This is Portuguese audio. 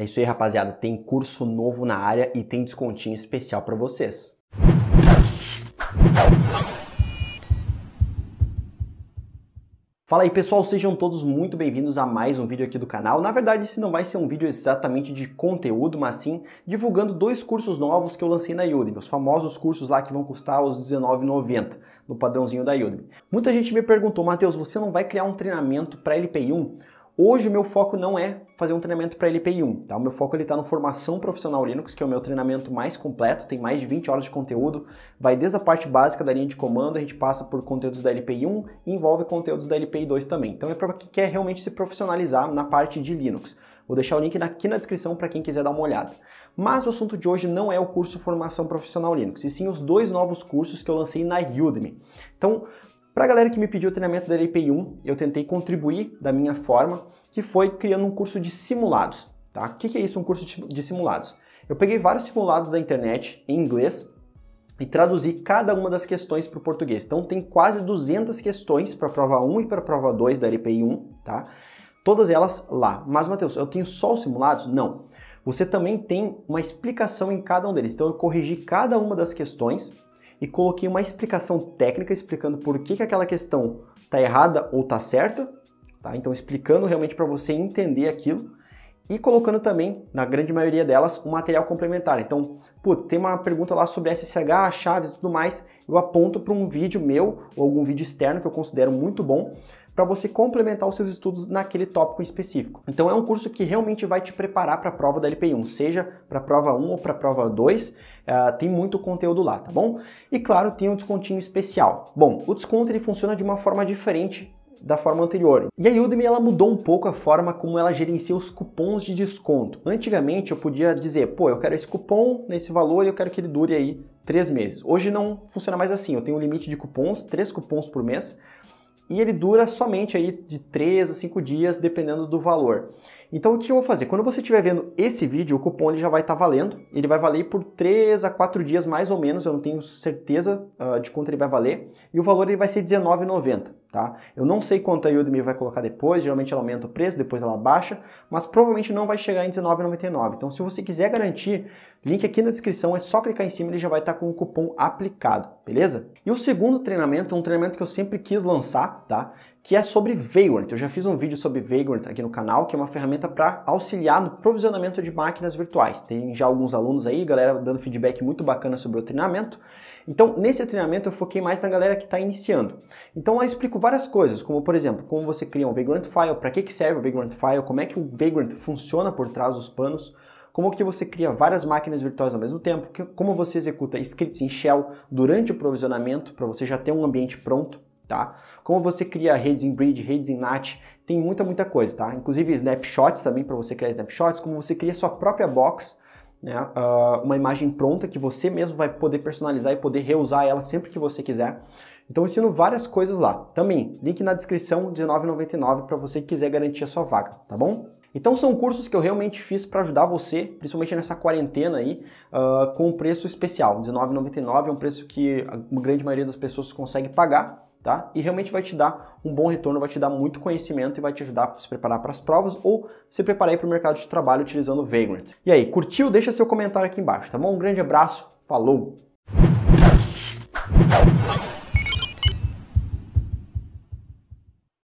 É isso aí, rapaziada. Tem curso novo na área e tem descontinho especial para vocês. Fala aí pessoal, sejam todos muito bem-vindos a mais um vídeo aqui do canal. Na verdade, esse não vai ser um vídeo exatamente de conteúdo, mas sim divulgando dois cursos novos que eu lancei na Udemy, os famosos cursos lá que vão custar os R$19,90 no padrãozinho da Udemy. Muita gente me perguntou, Matheus, você não vai criar um treinamento para LPI 1? Hoje o meu foco não é fazer um treinamento para LPI1, tá? O meu foco ele está no Formação Profissional Linux, que é o meu treinamento mais completo, tem mais de 20 horas de conteúdo, vai desde a parte básica da linha de comando, a gente passa por conteúdos da LPI1 e envolve conteúdos da LPI2 também. Então é para quem quer realmente se profissionalizar na parte de Linux. Vou deixar o link aqui na descrição para quem quiser dar uma olhada. Mas o assunto de hoje não é o curso Formação Profissional Linux, e sim os dois novos cursos que eu lancei na Udemy. Então, para a galera que me pediu o treinamento da LPI1, eu tentei contribuir da minha forma que foi criando um curso de simulados. Tá? O que, é isso, um curso de simulados? Eu peguei vários simulados da internet em inglês e traduzi cada uma das questões para o português. Então tem quase 200 questões para a prova 1 e para a prova 2 da RPI 1, tá? Todas elas lá. Mas, Matheus, eu tenho só os simulados? Não. Você também tem uma explicação em cada um deles. Então eu corrigi cada uma das questões e coloquei uma explicação técnica explicando por que, que aquela questão está errada ou está certa Tá? Então, explicando realmente para você entender aquilo e colocando também, na grande maioria delas, um material complementar. Então, putz, tem uma pergunta lá sobre SSH, chaves e tudo mais, eu aponto para um vídeo meu ou algum vídeo externo que eu considero muito bom para você complementar os seus estudos naquele tópico específico. Então é um curso que realmente vai te preparar para a prova da LP1, seja para a prova 1 ou para a prova 2, uh, eh, tem muito conteúdo lá, tá bom? E claro, tem um descontinho especial. Bom, o desconto ele funciona de uma forma diferente da forma anterior. E a Udemy ela mudou um pouco a forma como ela gerencia os cupons de desconto. Antigamente eu podia dizer, pô, eu quero esse cupom nesse valor e eu quero que ele dure aí três meses. Hoje não funciona mais assim. Eu tenho um limite de cupons, três cupons por mês e ele dura somente aí de 3 a 5 dias, dependendo do valor. Então o que eu vou fazer? Quando você estiver vendo esse vídeo, o cupom ele já vai estar tá valendo, ele vai valer por 3 a 4 dias mais ou menos, eu não tenho certeza uh, de quanto ele vai valer, e o valor ele vai ser R$19,90. Tá? Eu não sei quanto a Udemy vai colocar depois, geralmente ela aumenta o preço, depois ela baixa, mas provavelmente não vai chegar em R$19,99. Então, se você quiser garantir, link aqui na descrição, é só clicar em cima, ele já vai estar com o cupom aplicado, beleza? E o segundo treinamento, é um treinamento que eu sempre quis lançar, tá? que é sobre Vagrant. Eu já fiz um vídeo sobre Vagrant aqui no canal, que é uma ferramenta para auxiliar no provisionamento de máquinas virtuais. Tem já alguns alunos aí, galera dando feedback muito bacana sobre o treinamento. Então, nesse treinamento eu foquei mais na galera que está iniciando. Então, eu explico várias coisas, como por exemplo, como você cria um Vagrant File, para que, que serve o Vagrant File, como é que o Vagrant funciona por trás dos panos, como que você cria várias máquinas virtuais ao mesmo tempo, como você executa scripts em shell durante o provisionamento, para você já ter um ambiente pronto tá? Como você cria redes em bridge redes em NAT, tem muita, muita coisa, tá? Inclusive snapshots também para você criar snapshots, como você cria sua própria box, né? Uh, uma imagem pronta que você mesmo vai poder personalizar e poder reusar ela sempre que você quiser. Então eu ensino várias coisas lá. Também, link na descrição, R$19,99 para você que quiser garantir a sua vaga, tá bom? Então são cursos que eu realmente fiz para ajudar você, principalmente nessa quarentena aí, uh, com um preço especial. R$19,99 é um preço que a grande maioria das pessoas consegue pagar tá? E realmente vai te dar um bom retorno, vai te dar muito conhecimento e vai te ajudar a se preparar para as provas ou se preparar para o mercado de trabalho utilizando o Vagrant. E aí, curtiu? Deixa seu comentário aqui embaixo, tá bom? Um grande abraço, falou!